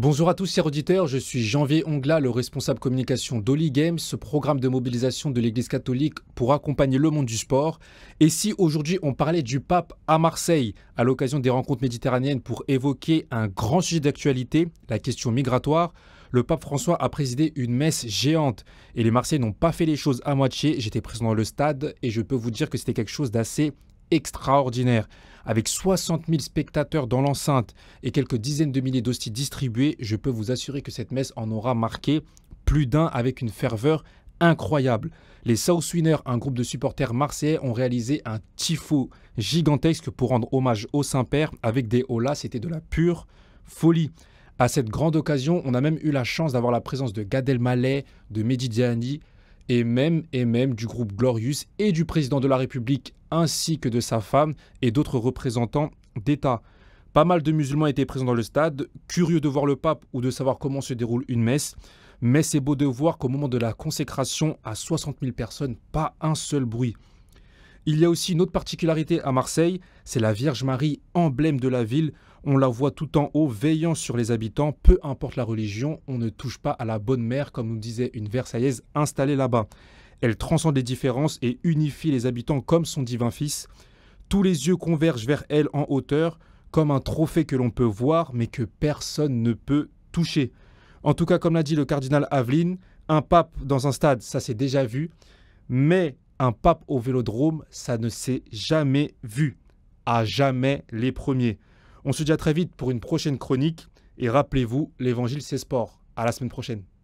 Bonjour à tous, chers auditeurs. Je suis Janvier Ongla, le responsable communication d'Oli Games, ce programme de mobilisation de l'Église catholique pour accompagner le monde du sport. Et si aujourd'hui on parlait du pape à Marseille à l'occasion des rencontres méditerranéennes pour évoquer un grand sujet d'actualité, la question migratoire, le pape François a présidé une messe géante et les Marseillais n'ont pas fait les choses à moitié. J'étais présent dans le stade et je peux vous dire que c'était quelque chose d'assez extraordinaire. Avec 60 000 spectateurs dans l'enceinte et quelques dizaines de milliers d'hosties distribuées, je peux vous assurer que cette messe en aura marqué plus d'un avec une ferveur incroyable. Les South Winners, un groupe de supporters marseillais, ont réalisé un tifo gigantesque pour rendre hommage au Saint-Père avec des holas. C'était de la pure folie. À cette grande occasion, on a même eu la chance d'avoir la présence de Gad Elmaleh, de Mehdi et même, et même du groupe Glorious et du président de la République ainsi que de sa femme et d'autres représentants d'État. Pas mal de musulmans étaient présents dans le stade, curieux de voir le pape ou de savoir comment se déroule une messe. Mais c'est beau de voir qu'au moment de la consécration à 60 000 personnes, pas un seul bruit. Il y a aussi une autre particularité à Marseille, c'est la Vierge Marie, emblème de la ville. On la voit tout en haut, veillant sur les habitants, peu importe la religion, on ne touche pas à la bonne mère, comme nous disait une Versaillaise installée là-bas. Elle transcende les différences et unifie les habitants comme son divin Fils. Tous les yeux convergent vers elle en hauteur, comme un trophée que l'on peut voir mais que personne ne peut toucher. En tout cas, comme l'a dit le cardinal Aveline, un pape dans un stade, ça s'est déjà vu, mais un pape au vélodrome, ça ne s'est jamais vu. À jamais les premiers. On se dit à très vite pour une prochaine chronique et rappelez-vous, l'évangile c'est sport. À la semaine prochaine.